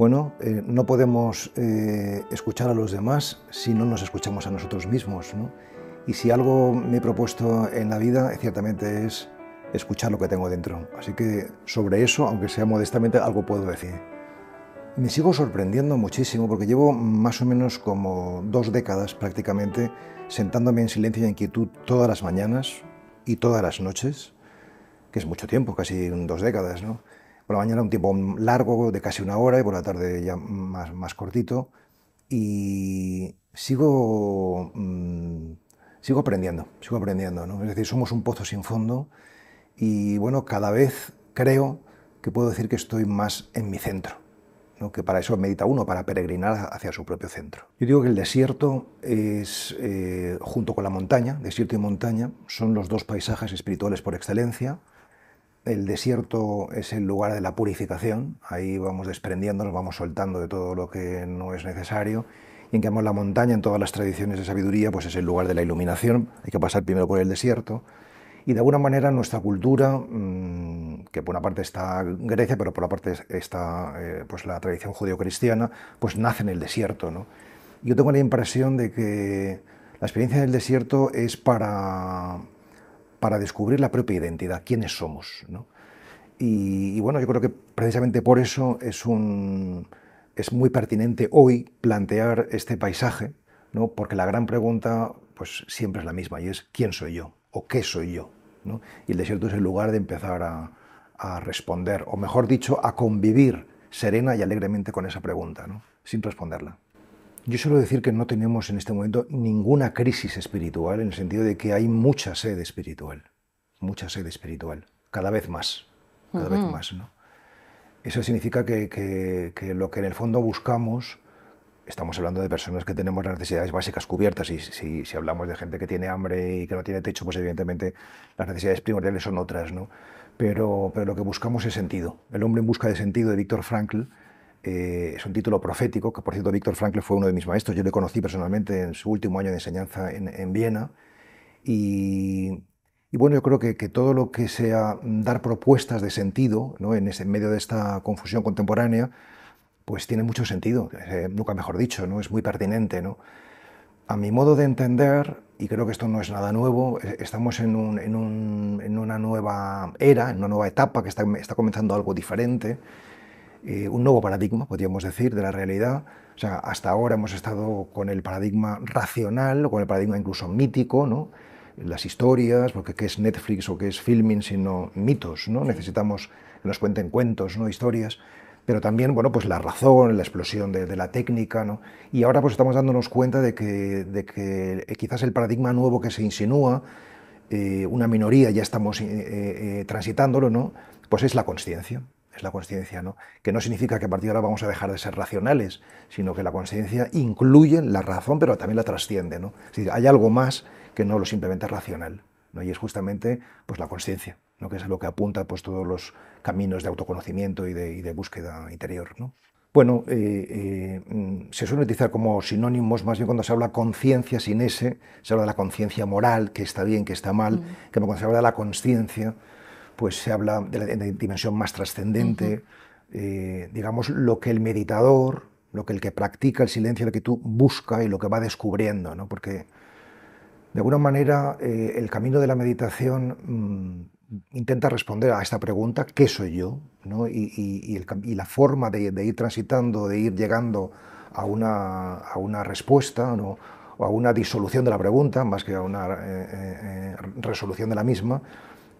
Bueno, eh, no podemos eh, escuchar a los demás si no nos escuchamos a nosotros mismos. ¿no? Y si algo me he propuesto en la vida, ciertamente es escuchar lo que tengo dentro. Así que sobre eso, aunque sea modestamente, algo puedo decir. Me sigo sorprendiendo muchísimo porque llevo más o menos como dos décadas prácticamente sentándome en silencio y en quietud todas las mañanas y todas las noches, que es mucho tiempo, casi dos décadas, ¿no? Por la mañana un tiempo largo, de casi una hora, y por la tarde ya más, más cortito. Y sigo, mm, sigo aprendiendo, sigo aprendiendo. ¿no? Es decir, somos un pozo sin fondo y bueno, cada vez creo que puedo decir que estoy más en mi centro. ¿no? que para eso medita uno, para peregrinar hacia su propio centro. Yo digo que el desierto es, eh, junto con la montaña, desierto y montaña, son los dos paisajes espirituales por excelencia, el desierto es el lugar de la purificación, ahí vamos desprendiéndonos, vamos soltando de todo lo que no es necesario. Y en cambio la montaña, en todas las tradiciones de sabiduría, pues es el lugar de la iluminación, hay que pasar primero por el desierto. Y de alguna manera nuestra cultura, mm, que por una parte está Grecia, pero por la parte está eh, pues, la tradición judeocristiana, pues nace en el desierto. Yo tengo la impresión de que la experiencia del desierto es para para descubrir la propia identidad, quiénes somos. Y, bueno, yo creo que precisamente por eso es, un, es muy pertinente hoy plantear este paisaje, ¿no? porque la gran pregunta pues, siempre es la misma y es ¿quién soy yo? ¿O qué soy yo? Y el desierto es el lugar de empezar a, responder, o mejor dicho, a convivir serena y alegremente con esa pregunta, sin responderla. Yo suelo decir que no tenemos en este momento ninguna crisis espiritual, en el sentido de que hay mucha sed espiritual, mucha sed espiritual, cada vez más, cada vez más. ¿no? Eso significa que, que, lo que en el fondo buscamos, estamos hablando de personas que tenemos las necesidades básicas cubiertas, y si, si, hablamos de gente que tiene hambre y que no tiene techo, pues evidentemente las necesidades primordiales son otras, ¿no? Pero, pero lo que buscamos es sentido. El hombre en busca de sentido de Víctor Frankl eh, es un título profético, que por cierto Víctor Frankl fue uno de mis maestros, yo le conocí personalmente en su último año de enseñanza en, en Viena. Y, bueno, yo creo que, todo lo que sea dar propuestas de sentido ¿no? en, ese, medio de esta confusión contemporánea, pues tiene mucho sentido, eh, nunca mejor dicho, ¿no? es muy pertinente. A mi modo de entender, y creo que esto no es nada nuevo, eh, estamos en, una nueva era, en una nueva etapa que está comenzando algo diferente eh, un nuevo paradigma, podríamos decir, de la realidad. O sea, hasta ahora hemos estado con el paradigma racional, o con el paradigma incluso mítico, ¿no? las historias, porque qué es Netflix o qué es filming, sino mitos, ¿no? Necesitamos que nos cuenten cuentos, ¿no? Historias pero también bueno, pues la razón, la explosión de, la técnica. Y ahora pues estamos dándonos cuenta de que, eh, quizás el paradigma nuevo que se insinúa, eh, una minoría ya estamos transitándolo, ¿no? pues es la consciencia es la conciencia, Que no significa que a partir de ahora vamos a dejar de ser racionales, sino que la conciencia incluye la razón, pero también la trasciende, ¿no? hay algo más que no lo simplemente racional, ¿no? Y es justamente pues, la conciencia, Que es lo que apunta pues, todos los caminos de autoconocimiento y de, búsqueda interior, ¿no? Bueno, eh, eh, mm, se suele utilizar como sinónimos, más bien cuando se habla conciencia sin ese, se habla de la conciencia moral, que está bien, que está mal, mm. que cuando se habla de la conciencia, pues se habla de la, dimensión más trascendente, eh, digamos, lo que el meditador, lo que el que practica el silencio, lo que tú busca y lo que va descubriendo, ¿no? Porque de alguna manera eh, el camino de la meditación mm, intenta responder a esta pregunta, ¿qué soy yo? Y, la forma de, ir transitando, de ir llegando a una, a una respuesta ¿no? o a una disolución de la pregunta, más que a una eh, resolución de la misma,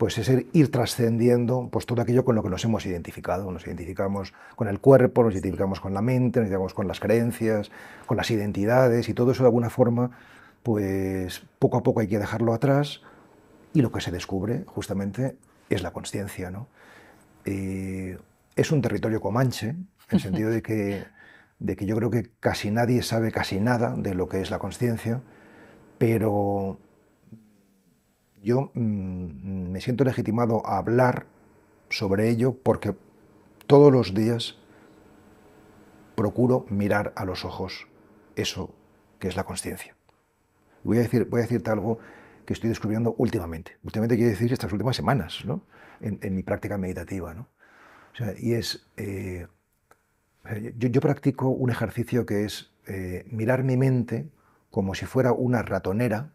pues es ir trascendiendo pues, todo aquello con lo que nos hemos identificado. Nos identificamos con el cuerpo, nos identificamos con la mente, nos identificamos con las creencias, con las identidades y todo eso de alguna forma, pues poco a poco hay que dejarlo atrás y lo que se descubre justamente es la conciencia. ¿no? Eh, es un territorio comanche, en el sentido de que, de que yo creo que casi nadie sabe casi nada de lo que es la conciencia, pero yo mm, me siento legitimado a hablar sobre ello porque todos los días procuro mirar a los ojos eso que es la conciencia. Voy a, voy a decirte algo que estoy descubriendo últimamente. Últimamente quiero decir estas últimas semanas, en, mi práctica meditativa, y es... Eh, yo, practico un ejercicio que es eh, mirar mi mente como si fuera una ratonera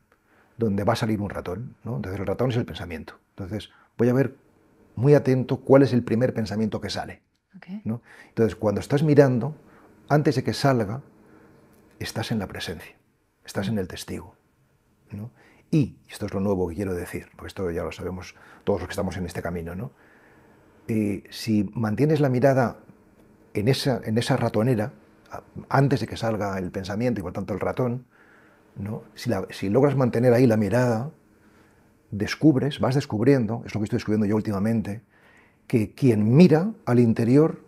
donde va a salir un ratón. ¿no? Entonces el ratón es el pensamiento. Entonces voy a ver muy atento cuál es el primer pensamiento que sale. Entonces cuando estás mirando, antes de que salga, estás en la presencia, estás en el testigo. ¿no? Y, esto es lo nuevo que quiero decir, porque esto ya lo sabemos todos los que estamos en este camino, ¿no? Eh, si mantienes la mirada en esa, en esa ratonera, antes de que salga el pensamiento y por tanto el ratón, si, logras mantener ahí la mirada, descubres, vas descubriendo, es lo que estoy descubriendo yo últimamente, que quien mira al interior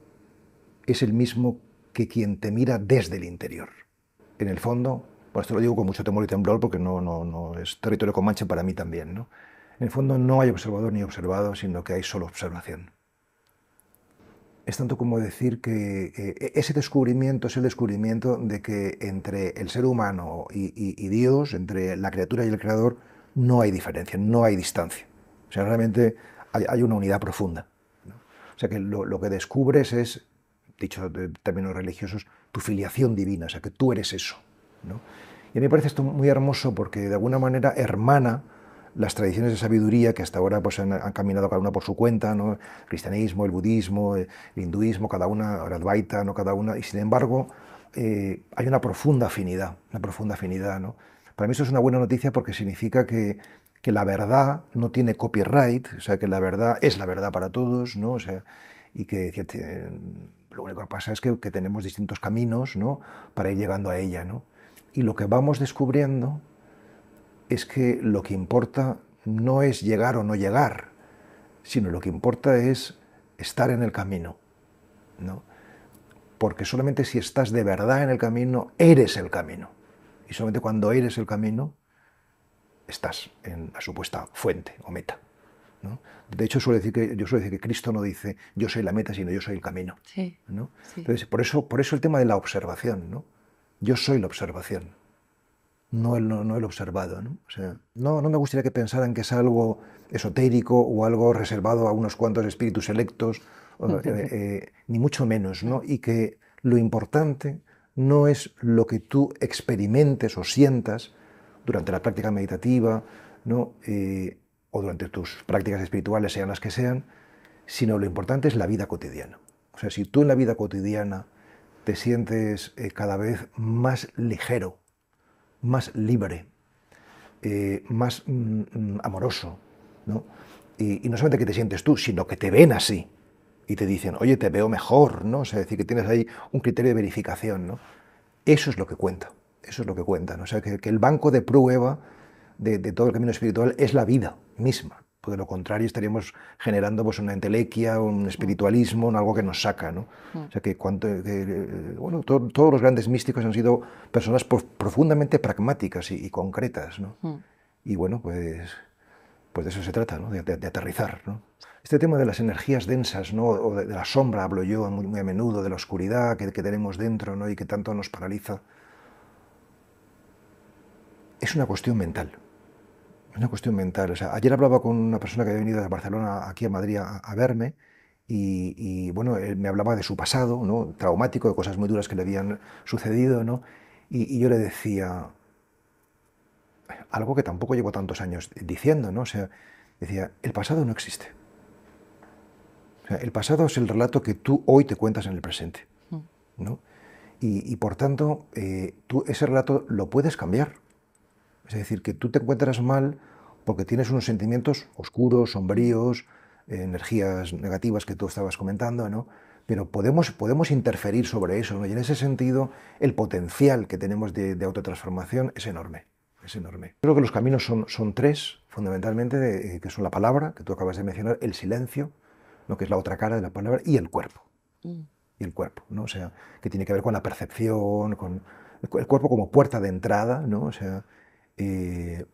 es el mismo que quien te mira desde el interior. En el fondo, pues esto lo digo con mucho temor y temblor porque no, no, es territorio comanche para mí también, ¿no? En el fondo no hay observador ni observado, sino que hay solo observación es tanto como decir que e-, ese descubrimiento es el descubrimiento de que entre el ser humano y, Dios, entre la criatura y el creador, no hay diferencia, no hay distancia. O sea, realmente hay, una unidad profunda. O sea, que lo, que descubres es, dicho en términos religiosos, tu filiación divina, o sea, que tú eres eso. Y a mí me parece esto muy hermoso porque de alguna manera hermana las tradiciones de sabiduría que hasta ahora pues, han, caminado cada una por su cuenta, ¿no? el cristianismo, el budismo, el hinduismo, cada una, el advaita, ¿no? cada una, y sin embargo eh, hay una profunda afinidad, una profunda afinidad. ¿no? Para mí eso es una buena noticia porque significa que, que la verdad no tiene copyright, o sea, que la verdad es la verdad para todos, ¿no? O sea, y que lo único que pasa es que, que tenemos distintos caminos, ¿no? Para ir llegando a ella, ¿no? Y lo que vamos descubriendo es que lo que importa no es llegar o no llegar, sino lo que importa es estar en el camino, ¿no? Porque solamente si estás de verdad en el camino, eres el camino. Y solamente cuando eres el camino, estás en la supuesta fuente o meta. De hecho, suele decir que, yo suelo decir que Cristo no dice yo soy la meta, sino yo soy el camino. por eso, por eso el tema de la observación. ¿no? Yo soy la observación no el, observado. ¿no? me gustaría que pensaran que es algo esotérico o algo reservado a unos cuantos espíritus electos eh, eh, ni mucho menos, y que lo importante no es lo que tú experimentes o sientas durante la práctica meditativa eh, o durante tus prácticas espirituales, sean las que sean, sino lo importante es la vida cotidiana. O sea, si tú en la vida cotidiana te sientes cada vez más ligero, más libre, eh, más mm, mm, amoroso, ¿no? Y, no solamente que te sientes tú, sino que te ven así y te dicen, oye, te veo mejor, ¿no? O sea, decir, que tienes ahí un criterio de verificación, ¿no? Eso es lo que cuenta, eso es lo que cuenta, ¿no? O sea, que, el banco de prueba de todo el camino espiritual es la vida misma, de lo contrario estaríamos generando pues una entelequia, un mm. espiritualismo, algo que nos saca, ¿no? Mm. sea que, cuanto, eh, todos los grandes místicos han sido personas profundamente pragmáticas y, concretas, mm. Y bueno, pues, pues de eso se trata, de, aterrizar, Este tema de las energías densas, O de, la sombra, hablo yo muy, a menudo, de la oscuridad que, tenemos dentro, ¿no? Y que tanto nos paraliza. Es una cuestión mental. Es una cuestión mental. O sea, ayer hablaba con una persona que había venido de Barcelona aquí a Madrid a, verme y, bueno, él me hablaba de su pasado, ¿no? Traumático, de cosas muy duras que le habían sucedido, ¿no? Y, yo le decía algo que tampoco llevo tantos años diciendo, ¿no? O sea, decía, el pasado no existe. el pasado es el relato que tú hoy te cuentas en el presente, mm. ¿no? Y, por tanto, eh, tú ese relato lo puedes cambiar es decir, que tú te encuentras mal porque tienes unos sentimientos oscuros, sombríos, eh, energías negativas que tú estabas comentando, ¿no? Pero podemos, podemos interferir sobre eso, Y en ese sentido, el potencial que tenemos de, autotransformación es enorme, es enorme. Creo que los caminos son, son tres, fundamentalmente, eh, que son la palabra, que tú acabas de mencionar, el silencio, lo que es la otra cara de la palabra, y el cuerpo. Mm. Y el cuerpo, ¿no? O sea, que tiene que ver con la percepción, con el, cuerpo como puerta de entrada, ¿no? O sea, eh,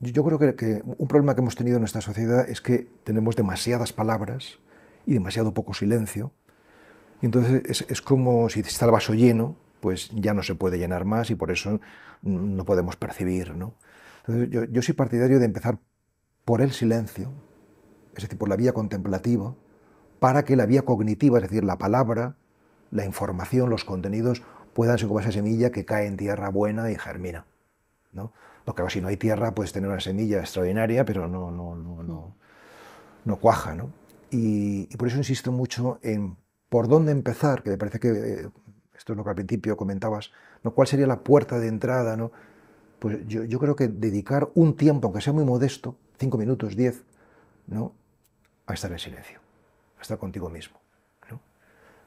yo creo que, un problema que hemos tenido en nuestra sociedad es que tenemos demasiadas palabras y demasiado poco silencio. Y entonces es, como si está el vaso lleno, pues ya no se puede llenar más y por eso no podemos percibir. ¿no? yo, yo soy partidario de empezar por el silencio, es decir, por la vía contemplativa, para que la vía cognitiva, es decir, la palabra, la información, los contenidos, puedan ser como esa semilla que cae en tierra buena y germina. Porque si no hay tierra puedes tener una semilla extraordinaria, pero no, no, mm. cuaja, Y, por eso insisto mucho en por dónde empezar, que me parece que eh, esto es lo que al principio comentabas, ¿no? ¿Cuál sería la puerta de entrada, Pues yo, creo que dedicar un tiempo, aunque sea muy modesto, cinco minutos, diez, ¿no? A estar en silencio, a estar contigo mismo.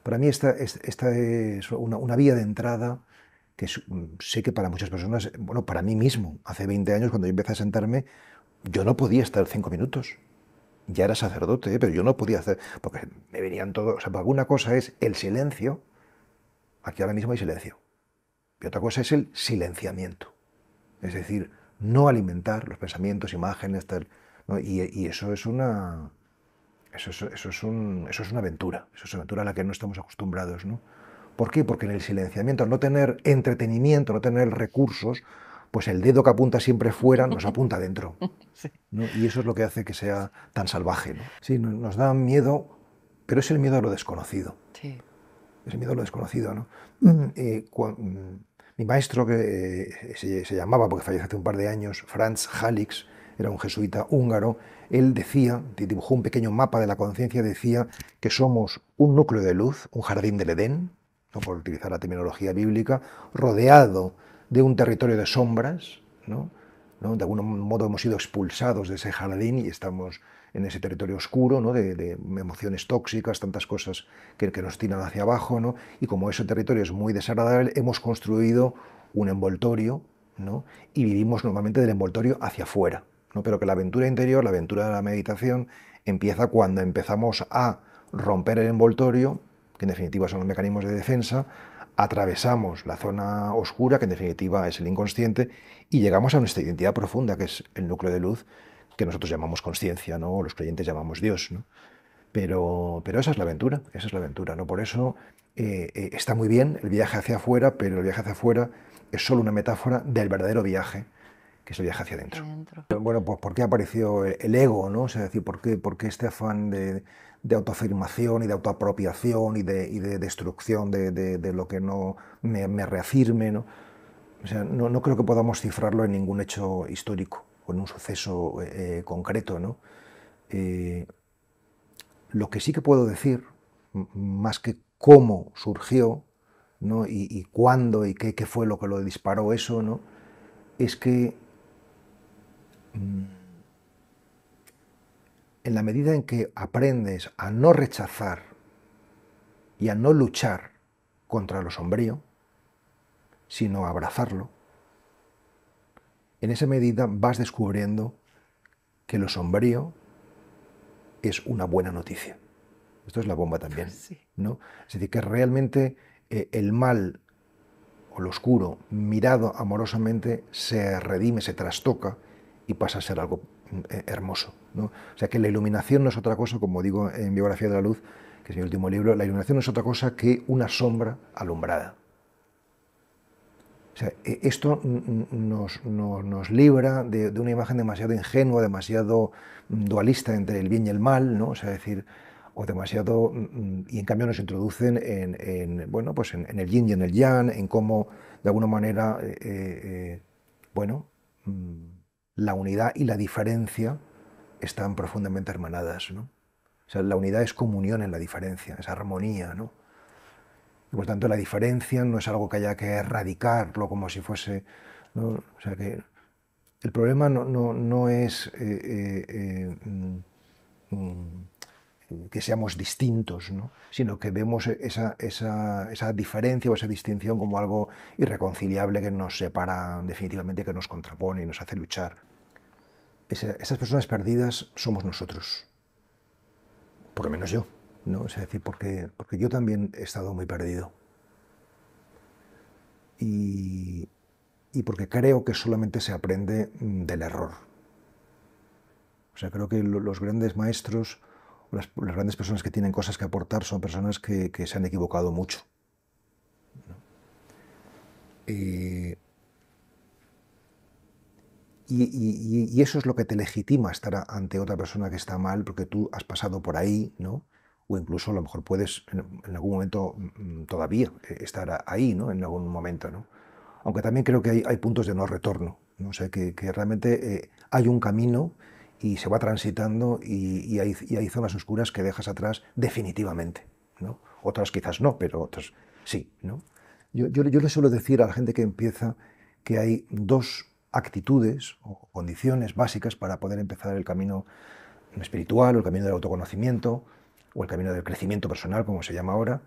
Para mí esta, es una, vía de entrada que sé que para muchas personas, bueno, para mí mismo, hace 20 años cuando yo empecé a sentarme, yo no podía estar cinco minutos. Ya era sacerdote, ¿eh? pero yo no podía hacer, porque me venían todos, o sea, alguna cosa es el silencio, aquí ahora mismo hay silencio, y otra cosa es el silenciamiento, es decir, no alimentar los pensamientos, imágenes, tal, y, eso es una... Eso un, eso es una aventura, eso es una aventura a la que no estamos acostumbrados, ¿no? ¿Por qué? Porque en el silenciamiento, no tener entretenimiento, no tener recursos, pues el dedo que apunta siempre fuera nos apunta dentro. Y eso es lo que hace que sea tan salvaje. ¿no? Sí, nos da miedo, pero es el miedo a lo desconocido. Sí. Es el miedo a lo desconocido. Eh, mm, mi maestro, que eh, se, se, llamaba, porque falleció hace un par de años, Franz Halix, era un jesuita húngaro, él decía, dibujó un pequeño mapa de la conciencia, decía que somos un núcleo de luz, un jardín del Edén, por utilizar la terminología bíblica, rodeado de un territorio de sombras, ¿no? De algún modo hemos sido expulsados de ese jardín y estamos en ese territorio oscuro, ¿no? de, emociones tóxicas, tantas cosas que, que nos tiran hacia abajo, ¿no? y como ese territorio es muy desagradable, hemos construido un envoltorio ¿no? y vivimos normalmente del envoltorio hacia afuera, ¿no? pero que la aventura interior, la aventura de la meditación, empieza cuando empezamos a romper el envoltorio que en definitiva son los mecanismos de defensa, atravesamos la zona oscura, que en definitiva es el inconsciente, y llegamos a nuestra identidad profunda, que es el núcleo de luz, que nosotros llamamos conciencia, ¿no? o los creyentes llamamos Dios. Pero, pero esa es la aventura, esa es la aventura. ¿no? Por eso eh, eh, está muy bien el viaje hacia afuera, pero el viaje hacia afuera es solo una metáfora del verdadero viaje que viaja hacia adentro. Bueno, pues ¿por qué apareció el ego? ¿no? O decir, ¿por qué, por este afán de, autoafirmación y de autoapropiación y de, destrucción de, lo que no me, reafirme? ¿no? O sea, no, creo que podamos cifrarlo en ningún hecho histórico o en un suceso eh, eh, concreto. ¿no? Eh, lo que sí que puedo decir, más que cómo surgió ¿no? y, y cuándo y qué, qué, fue lo que lo disparó eso, ¿no? es que Mm. en la medida en que aprendes a no rechazar y a no luchar contra lo sombrío, sino a abrazarlo, en esa medida vas descubriendo que lo sombrío es una buena noticia. Esto es la bomba también, ¿no? Es decir, que realmente eh, el mal o lo oscuro mirado amorosamente se redime, se trastoca y pasa a ser algo eh, hermoso. O sea que la iluminación no es otra cosa, como digo en Biografía de la Luz, que es mi último libro, la iluminación no es otra cosa que una sombra alumbrada. O sea, e-, esto nos, libra de, una imagen demasiado ingenua, demasiado mm, dualista entre el bien y el mal, ¿no? O sea, decir, o demasiado, mm, y en cambio nos introducen en, bueno, pues en, el yin y en el yang, en cómo de alguna manera, eh, eh, bueno, mm, la unidad y la diferencia están profundamente hermanadas. sea, la unidad es comunión en la diferencia, es armonía. ¿no? Y por tanto, la diferencia no es algo que haya que erradicarlo como si fuese. ¿no? sea, que el problema no, no, es. Eh, eh, eh, mm, mm, que seamos distintos, sino que vemos esa, diferencia o esa distinción como algo irreconciliable que nos separa definitivamente, que nos contrapone y nos hace luchar. esas personas perdidas somos nosotros, por lo menos yo, ¿no? es decir, porque, porque yo también he estado muy perdido. Y, y porque creo que solamente se aprende mm, del error. O sea, creo que los grandes maestros las, grandes personas que tienen cosas que aportar son personas que, que se han equivocado mucho. Eh, y, y, eso es lo que te legitima estar ante otra persona que está mal, porque tú has pasado por ahí, ¿no? O incluso a lo mejor puedes en, algún momento mm, mm, todavía eh, estar ahí, ¿no? En algún momento, ¿no? Aunque también creo que hay, hay puntos de no retorno, ¿no? sé que, realmente eh, hay un camino y se va transitando y, hay, zonas oscuras que dejas atrás definitivamente. ¿no? Otras quizás no, pero otras sí. ¿no? Yo, le suelo decir a la gente que empieza que hay dos actitudes o condiciones básicas para poder empezar el camino espiritual o el camino del autoconocimiento o el camino del crecimiento personal, como se llama ahora,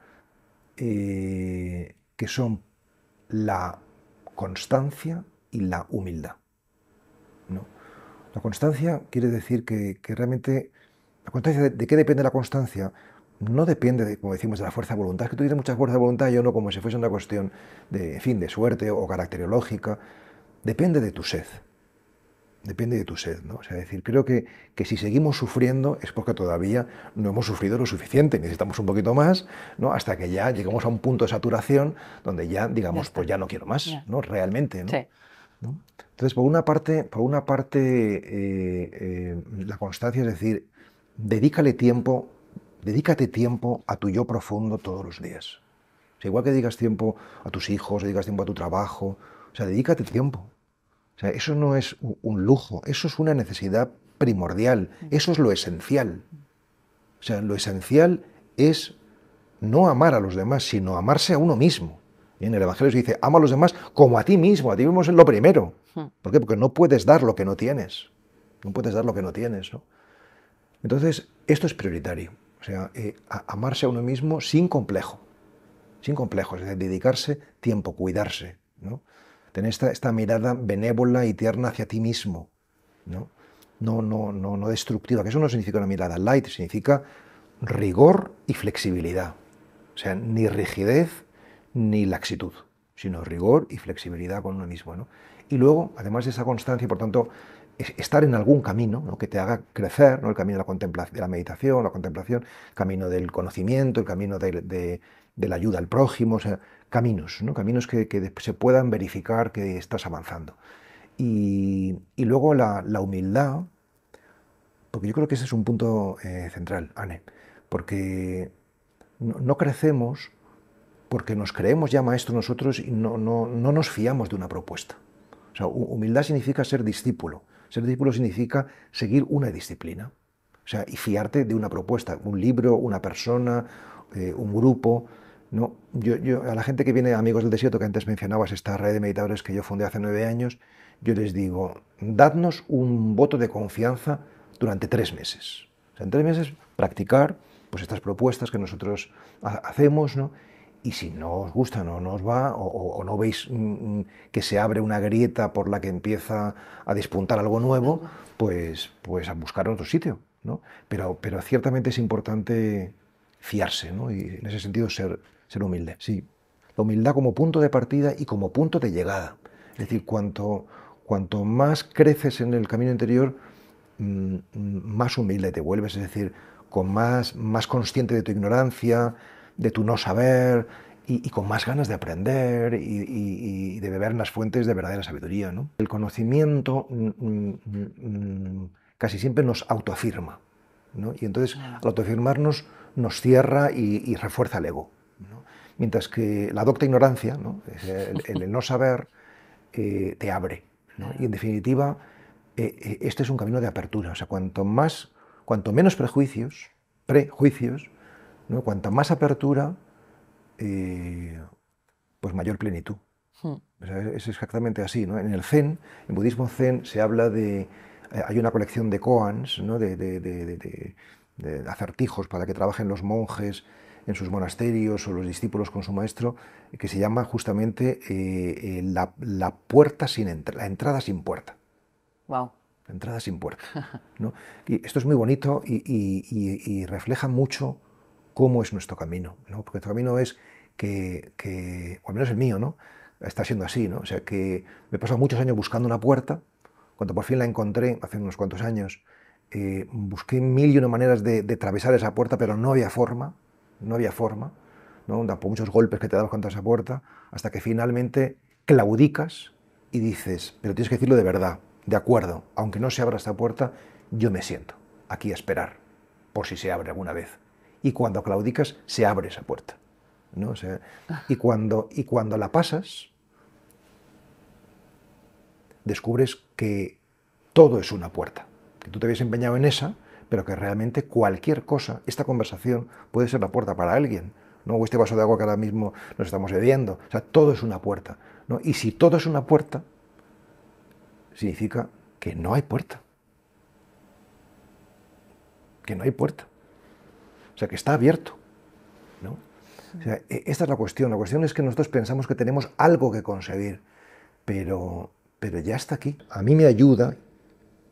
eh, que son la constancia y la humildad. La constancia quiere decir que, realmente, la constancia de, qué depende la constancia? No depende, de, como decimos, de la fuerza de voluntad. Es que tú tienes mucha fuerza de voluntad yo no como si fuese una cuestión de, fin, de suerte o caracteriológica. Depende de tu sed. Depende de tu sed, ¿no? O sea, decir, creo que, que si seguimos sufriendo es porque todavía no hemos sufrido lo suficiente, necesitamos un poquito más, ¿no? Hasta que ya lleguemos a un punto de saturación donde ya, digamos, pues ya no quiero más, ¿no? Realmente, ¿no? ¿no? Entonces, por una parte, por una parte eh, eh, la constancia es decir, dedícale tiempo, dedícate tiempo a tu yo profundo todos los días. sea, igual que digas tiempo a tus hijos, dedicas tiempo a tu trabajo, o sea, dedícate tiempo. O sea, eso no es un lujo, eso es una necesidad primordial, eso es lo esencial. O sea, lo esencial es no amar a los demás, sino amarse a uno mismo. Y en el Evangelio se dice, ama a los demás como a ti mismo, a ti mismo es lo primero. ¿Por qué? Porque no puedes dar lo que no tienes. No puedes dar lo que no tienes. Entonces, esto es prioritario. O sea, eh, amarse a uno mismo sin complejo. Sin complejo, Es decir, dedicarse tiempo, cuidarse. ¿no? Tener esta, mirada benévola y tierna hacia ti mismo. ¿no? No, no, no, no destructiva. Que eso no significa una mirada light, significa rigor y flexibilidad. O sea, ni rigidez ni laxitud, sino rigor y flexibilidad con uno mismo. ¿no? Y luego, además de esa constancia, por tanto, estar en algún camino que te haga crecer, el camino de la, contemplación, de la meditación, la contemplación, el camino del conocimiento, el camino de, la ayuda al prójimo, caminos, caminos que, se puedan verificar que estás avanzando. Y, luego la, humildad, porque yo creo que ese es un punto eh, central, Anne, porque no, crecemos porque nos creemos ya maestros nosotros y no nos fiamos de una propuesta. O sea, humildad significa ser discípulo. Ser discípulo significa seguir una disciplina. O sea, y fiarte de una propuesta, un libro, una persona, eh, un grupo. ¿no? Yo, a la gente que viene, amigos del desierto, que antes mencionabas, esta red de meditadores que yo fundé hace nueve años, yo les digo, dadnos un voto de confianza durante tres meses. O sea, en tres meses practicar pues, estas propuestas que nosotros hacemos ¿no? y si no os gusta, no, no os va, o, no veis mm, mm, que se abre una grieta por la que empieza a despuntar algo nuevo, pues, pues a buscar otro sitio. ¿no? Pero, ciertamente es importante fiarse, ¿no? y en ese sentido ser, ser humilde. Sí, la humildad como punto de partida y como punto de llegada. Es decir, cuanto, cuanto más creces en el camino interior, mm, más humilde te vuelves, es decir, con más, más consciente de tu ignorancia, de tu no saber y, con más ganas de aprender y, de beber las fuentes de verdadera sabiduría. ¿no? El conocimiento mm, mm, mm, casi siempre nos autoafirma. Y entonces, al autoafirmarnos, nos cierra y, refuerza el ego. Mientras que la docta ignorancia, el, no saber, eh, te abre. Y en definitiva, eh, eh, este es un camino de apertura. O sea, cuanto más, cuanto menos prejuicios, prejuicios, Cuanta más apertura, eh, pues mayor plenitud. Hmm. Es exactamente así. En el Zen, en budismo Zen, se habla de. Eh, hay una colección de koans, de, acertijos para que trabajen los monjes en sus monasterios o los discípulos con su maestro, que se llama justamente eh, la, puerta sin la entrada sin puerta. Wow. La entrada sin puerta. Y esto es muy bonito y refleja mucho cómo es nuestro camino, porque nuestro camino es que, o al menos el mío, ¿no? está siendo así, ¿no? o sea que me he pasado muchos años buscando una puerta, cuando por fin la encontré hace unos cuantos años, eh, busqué mil y una maneras de, atravesar esa puerta, pero no había forma, no había forma, ¿no? por muchos golpes que te dado contra esa puerta, hasta que finalmente claudicas y dices, pero tienes que decirlo de verdad, de acuerdo, aunque no se abra esta puerta, yo me siento aquí a esperar, por si se abre alguna vez. Y cuando claudicas, se abre esa puerta. ¿no? y, cuando, y cuando la pasas, descubres que todo es una puerta. Que tú te habías empeñado en esa, pero que realmente cualquier cosa, esta conversación, puede ser la puerta para alguien. ¿no? O este vaso de agua que ahora mismo nos estamos bebiendo. O sea, todo es una puerta. ¿no? Y si todo es una puerta, significa que no hay puerta. Que no hay puerta sea, que está abierto. ¿no? O sea, e, esta es la cuestión. La cuestión es que nosotros pensamos que tenemos algo que conseguir, pero, pero ya está aquí. A mí me ayuda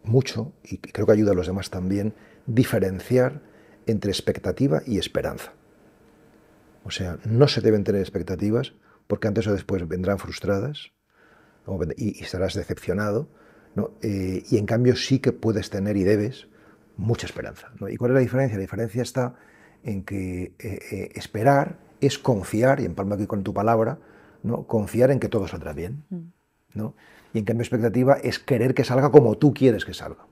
mucho, y creo que ayuda a los demás también, diferenciar entre expectativa y esperanza. O sea, no se deben tener expectativas porque antes o después vendrán frustradas y, estarás decepcionado. ¿no? Eh, y en cambio sí que puedes tener y debes mucha esperanza. ¿no? ¿Y cuál es la diferencia? La diferencia está en que eh, eh, esperar es confiar, y empalmo aquí con tu palabra, ¿no? confiar en que todo saldrá bien. Mm. Y en cambio, expectativa es querer que salga como tú quieres que salga.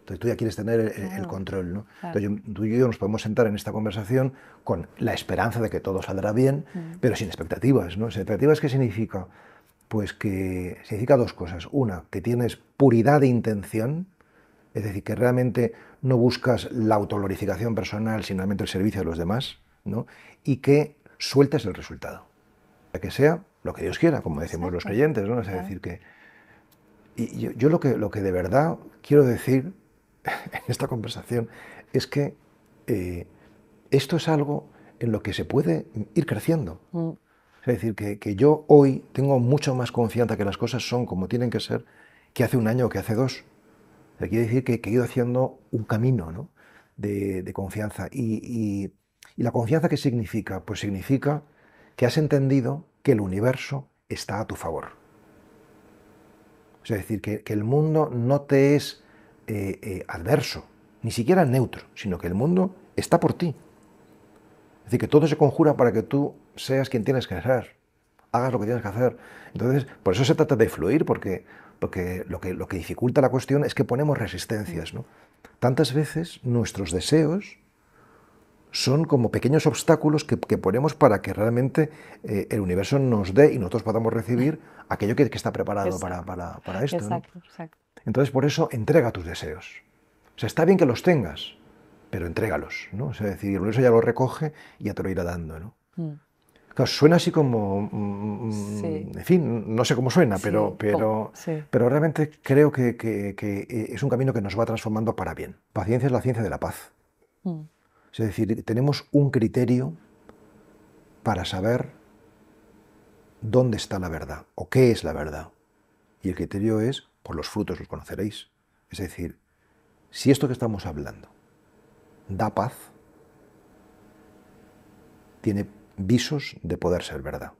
Entonces tú ya quieres tener el, control. Entonces tú y yo nos podemos sentar en esta conversación con la esperanza de que todo saldrá bien, mm. pero sin expectativas. ¿no? ¿Sin expectativas qué significa? Pues que significa dos cosas. Una, que tienes puridad de intención, es decir, que realmente no buscas la autoglorificación personal, sino realmente el servicio de los demás, ¿no? Y que sueltes el resultado. que sea lo que Dios quiera, como decimos los creyentes, ¿no? Es decir, que... Y yo, lo, que, de verdad quiero decir en esta conversación es que eh, esto es algo en lo que se puede ir creciendo. Mm. Es decir, que, yo hoy tengo mucho más confianza que las cosas son como tienen que ser que hace un año o que hace dos quiero decir que, he ido haciendo un camino de, confianza. Y, la confianza qué significa? Pues significa que has entendido que el universo está a tu favor. O sea, es decir, que, el mundo no te es eh, eh, adverso, ni siquiera neutro, sino que el mundo está por ti. Es decir, que todo se conjura para que tú seas quien tienes que ser, hagas lo que tienes que hacer. Entonces, por eso se trata de fluir, porque lo que, lo que dificulta la cuestión es que ponemos resistencias. ¿no? Tantas veces nuestros deseos son como pequeños obstáculos que, ponemos para que realmente eh, el universo nos dé y nosotros podamos recibir aquello que, está preparado para, esto. exacto. Entonces, por eso, entrega tus deseos. O sea, está bien que los tengas, pero entrégalos, ¿no? O sea, es decir, el universo ya lo recoge y ya te lo irá dando, ¿no? Mm. Claro, suena así como, mm, mm, mm, en fin, no sé cómo suena, pero, pero, pero realmente creo que, es un camino que nos va transformando para bien. Paciencia es la ciencia de la paz. Es decir, tenemos un criterio para saber dónde está la verdad o qué es la verdad. Y el criterio es, por los frutos los conoceréis. Es decir, si esto que estamos hablando da paz, tiene visos de poder ser verdad.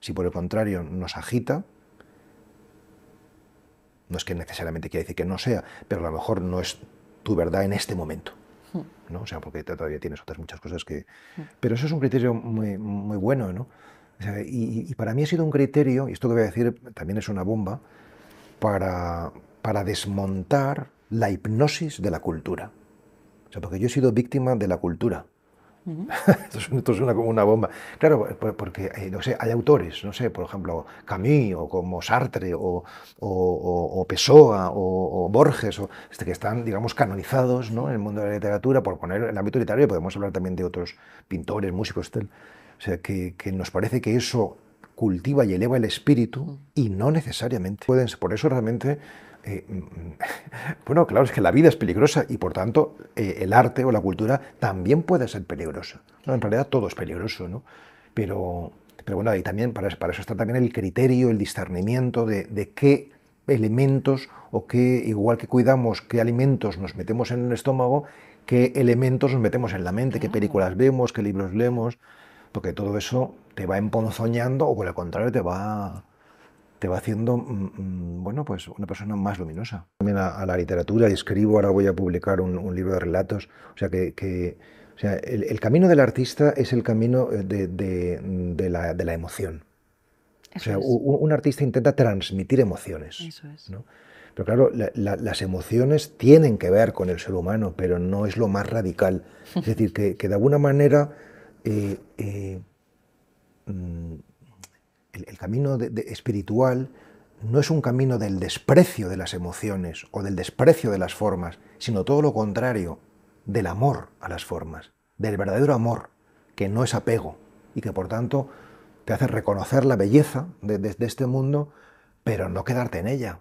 Si por el contrario nos agita, no es que necesariamente quiera decir que no sea, pero a lo mejor no es tu verdad en este momento. Hmm. ¿no? O sea, porque todavía tienes otras muchas cosas que... Hmm. Pero eso es un criterio muy, bueno, ¿no? y, para mí ha sido un criterio, y esto que voy a decir también es una bomba, para, para desmontar la hipnosis de la cultura. O sea, porque yo he sido víctima de la cultura. esto, es, como una bomba. Claro, pues, pues, porque, eh, no sé, hay autores, no sé, por ejemplo, Camus o como Sartre o, o, o, o Pessoa o, Borges, este, que están, digamos, canonizados ¿no? en el mundo de la literatura, por poner el ámbito literario, podemos hablar también de otros pintores, músicos, tal. O sea, que, nos parece que eso cultiva y eleva el espíritu y no necesariamente. Por eso realmente eh, mm, bueno, claro, es que la vida es peligrosa y por tanto eh, el arte o la cultura también puede ser peligrosa. en realidad todo es peligroso, ¿no? Pero, pero bueno, ahí también para, eso está también el criterio, el discernimiento de, de qué elementos o qué, igual que cuidamos qué alimentos nos metemos en el estómago, qué elementos nos metemos en la mente, qué películas vemos, qué libros leemos, porque todo eso te va emponzoñando o por el contrario te va te va haciendo, mm, mm, bueno, pues una persona más luminosa. También a, la literatura, y escribo, ahora voy a publicar un, libro de relatos, o sea que... o sea, el, camino del artista es el camino eh, de, mm, de, la, de la, emoción. o sea, un, artista intenta transmitir emociones. Eso es. Pero claro, las emociones tienen que ver con el ser humano, pero no es lo más radical. Es decir, que, que de alguna manera eh, eh, el, camino de, espiritual no es un camino del desprecio de las emociones o del desprecio de las formas, sino todo lo contrario, del amor a las formas, del verdadero amor, que no es apego y que por tanto te hace reconocer la belleza de, este mundo, pero no quedarte en ella,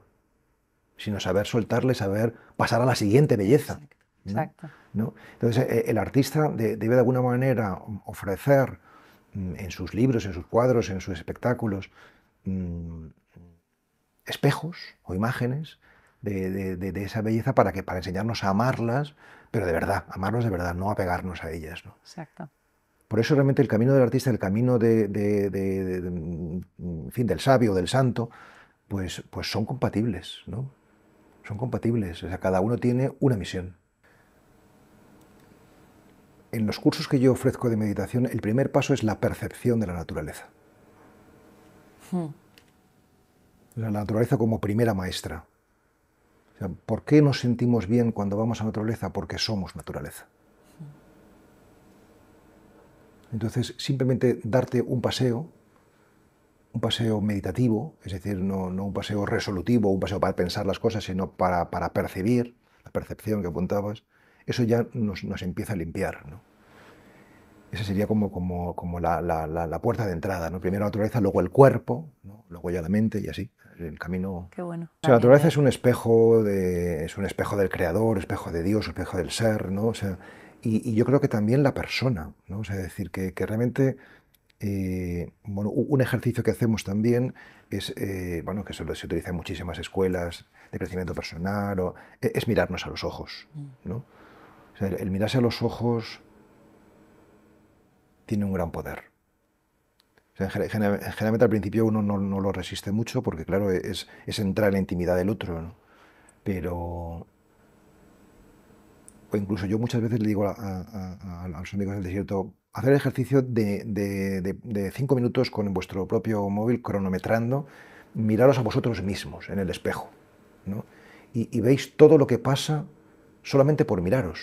sino saber soltarle, saber pasar a la siguiente belleza. Exacto. Entonces, eh, el artista debe de alguna manera ofrecer Mm, en sus libros, en sus cuadros, en sus espectáculos, mm, espejos o imágenes de, esa belleza para, que, para enseñarnos a amarlas, pero de verdad, amarlas de verdad, no apegarnos a ellas. ¿no? Exacto. Por eso realmente el camino del artista, el camino de, fin, del sabio, del santo, pues, pues son compatibles, ¿no? Son compatibles. O sea, cada uno tiene una misión en los cursos que yo ofrezco de meditación, el primer paso es la percepción de la naturaleza. Hmm. La naturaleza como primera maestra. ¿Por qué nos sentimos bien cuando vamos a la naturaleza? Porque somos naturaleza. Entonces, simplemente darte un paseo, un paseo meditativo, es decir, no, un paseo resolutivo, un paseo para pensar las cosas, sino para, para percibir, la percepción que apuntabas, eso ya nos, empieza a limpiar. ¿no? Esa sería como, como, la, puerta de entrada. ¿no? Primero la naturaleza, luego el cuerpo, luego ya la mente y así. El camino. Qué bueno. la naturaleza es un espejo de, es un espejo del creador, espejo de Dios, espejo del ser, ¿no? y, yo creo que también la persona, ¿no? O sea, decir que, realmente eh, bueno, un ejercicio que hacemos también es, eh, bueno, que se, se utiliza en muchísimas escuelas de crecimiento personal, e, es mirarnos a los ojos, mm. ¿no? el mirarse a los ojos tiene un gran poder. generalmente al principio uno no, lo resiste mucho porque, claro, e-, es, entrar en la intimidad del otro. Pero. O incluso yo muchas veces le digo a, los amigos del desierto: hacer ejercicio de, cinco minutos con vuestro propio móvil cronometrando, miraros a vosotros mismos en el espejo. y veis todo lo que pasa solamente por miraros.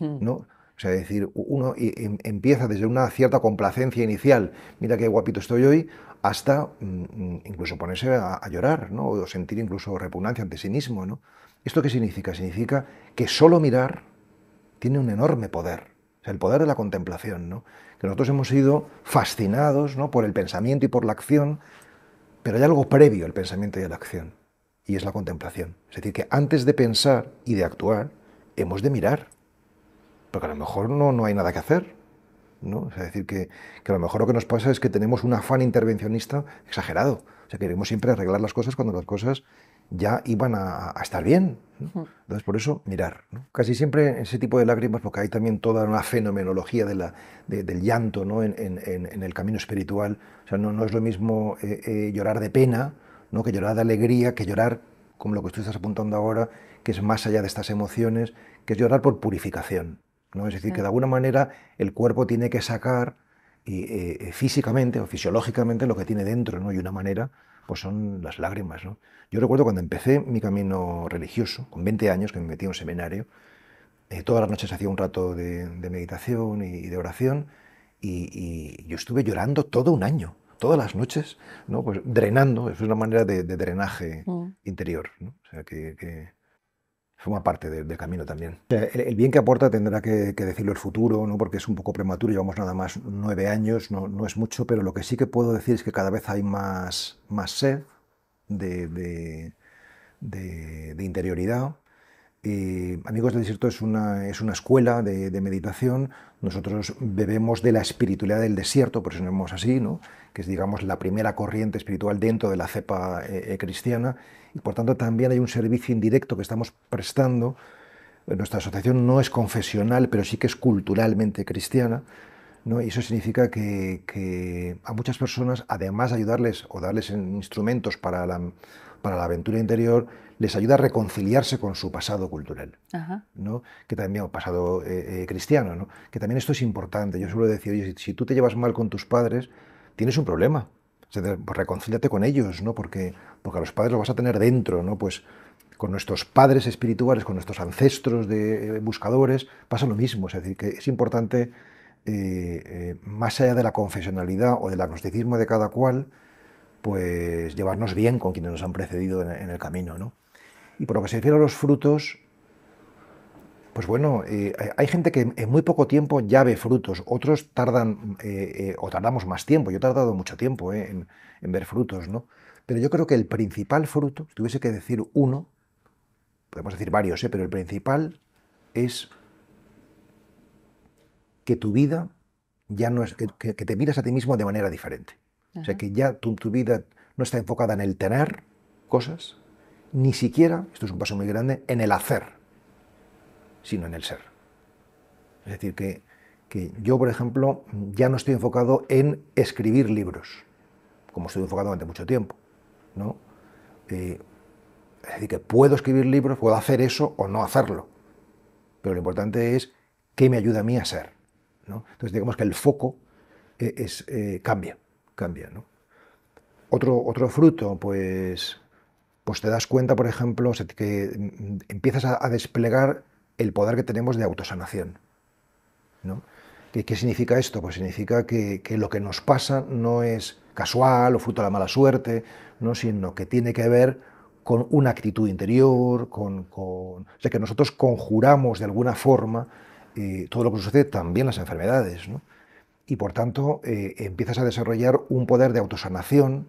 ¿no? O sea, decir, uno em, empieza desde una cierta complacencia inicial, mira qué guapito estoy hoy, hasta mm, mm, incluso ponerse a, llorar, O sentir incluso repugnancia ante sí mismo, ¿no? ¿Esto qué significa? Significa que solo mirar tiene un enorme poder, el poder de la contemplación, Que nosotros hemos sido fascinados, ¿no? Por el pensamiento y por la acción, pero hay algo previo al pensamiento y a la acción, y es la contemplación. Es decir, que antes de pensar y de actuar, hemos de mirar que a lo mejor no, no hay nada que hacer. ¿no? Es decir, que, a lo mejor lo que nos pasa es que tenemos un afán intervencionista exagerado. O sea, queremos siempre arreglar las cosas cuando las cosas ya iban a, estar bien. Entonces, por eso, mirar. Casi siempre ese tipo de lágrimas, porque hay también toda una fenomenología de la, del llanto en, el camino espiritual. O sea, no, es lo mismo eh, eh, llorar de pena ¿no? que llorar de alegría, que llorar, como lo que tú estás apuntando ahora, que es más allá de estas emociones, que es llorar por purificación. ¿no? Es decir, que de alguna manera el cuerpo tiene que sacar y, eh, físicamente o fisiológicamente lo que tiene dentro, ¿no? Y una manera, pues son las lágrimas, ¿no? Yo recuerdo cuando empecé mi camino religioso, con 20 años, que me metí en un seminario, eh, todas las noches hacía un rato de, meditación y, de oración, y, yo estuve llorando todo un año, todas las noches, ¿no? Pues drenando, es una manera de, drenaje mm. interior, O sea, Toma parte del camino también. El, bien que aporta tendrá que, decirlo el futuro, ¿no? porque es un poco prematuro, llevamos nada más nueve años, no, es mucho, pero lo que sí que puedo decir es que cada vez hay más, más sed de, de interioridad, eh, Amigos del Desierto es una, escuela de, meditación. Nosotros bebemos de la espiritualidad del desierto, por eso nos llamamos así, que es digamos la primera corriente espiritual dentro de la cepa eh, eh, cristiana. Y por tanto también hay un servicio indirecto que estamos prestando. Nuestra asociación no es confesional, pero sí que es culturalmente cristiana. Y eso significa que, a muchas personas, además de ayudarles o darles instrumentos para para la aventura interior, les ayuda a reconciliarse con su pasado cultural, ¿no? que también, o pasado eh, eh, cristiano, ¿no? que también esto es importante. Yo suelo decir, oye, si, tú te llevas mal con tus padres, tienes un problema. O pues reconcíliate con ellos, ¿no? porque, porque a los padres los vas a tener dentro, ¿no? pues con nuestros padres espirituales, con nuestros ancestros de eh, buscadores, pasa lo mismo. Es decir, que es importante, más allá de la confesionalidad o del agnosticismo de cada cual, pues llevarnos bien con quienes nos han precedido en, el camino, ¿no? Y por lo que se refiere a los frutos, pues bueno, eh, hay gente que en muy poco tiempo ya ve frutos, otros tardan eh, eh, o tardamos más tiempo, yo he tardado mucho tiempo en, ver frutos, ¿no? Pero yo creo que el principal fruto, si tuviese que decir uno, podemos decir varios, pero el principal es que tu vida ya no es, que, te miras a ti mismo de manera diferente. O sea, que ya tu vida no está enfocada en el tener cosas, ni siquiera, esto es un paso muy grande, en el hacer, sino en el ser. Es decir, que, yo, por ejemplo, ya no estoy enfocado en escribir libros, como estoy enfocado durante mucho tiempo. ¿no? Eh, es decir, que puedo escribir libros, puedo hacer eso o no hacerlo. Pero lo importante es qué me ayuda a mí a ser. ¿no? Entonces, digamos que el foco eh, es, eh, cambia. cambia otro, otro fruto, pues pues te das cuenta, por ejemplo, que mm, empiezas a, desplegar el poder que tenemos de autosanación. ¿no? ¿Qué, significa esto? Pues significa que, lo que nos pasa no es casual o fruto de la mala suerte, ¿no? sino que tiene que ver con una actitud interior, con, o sea, que nosotros conjuramos de alguna forma eh, todo lo que sucede, también las enfermedades. Y por tanto, eh, empiezas a desarrollar un poder de autosanación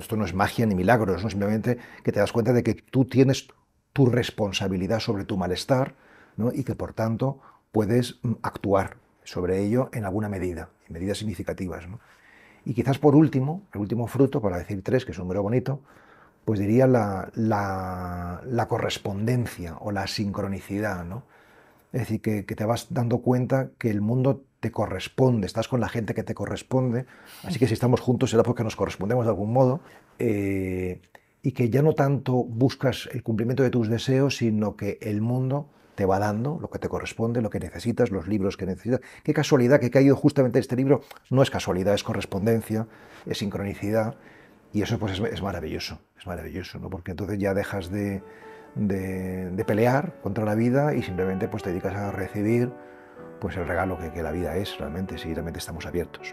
esto no es magia ni milagro ¿no? simplemente que te das cuenta de que tú tienes tu responsabilidad sobre tu malestar y que por tanto puedes mm, actuar sobre ello en alguna medida, en medidas significativas. Y quizás por último, el último fruto, para decir tres, que es un número bonito, pues diría la, correspondencia o la sincronicidad. ¿no? Es decir, que te vas dando cuenta que el mundo te corresponde, estás con la gente que te corresponde, así que si estamos juntos será porque nos correspondemos de algún modo, eh, y que ya no tanto buscas el cumplimiento de tus deseos, sino que el mundo te va dando lo que te corresponde, lo que necesitas, los libros que necesitas. Qué casualidad que he caído justamente este libro, no es casualidad, es correspondencia, es sincronicidad, y eso pues es, maravilloso, es maravilloso, ¿no? porque entonces ya dejas de, de pelear contra la vida y simplemente pues te dedicas a recibir pues el regalo que, la vida es realmente si realmente estamos abiertos.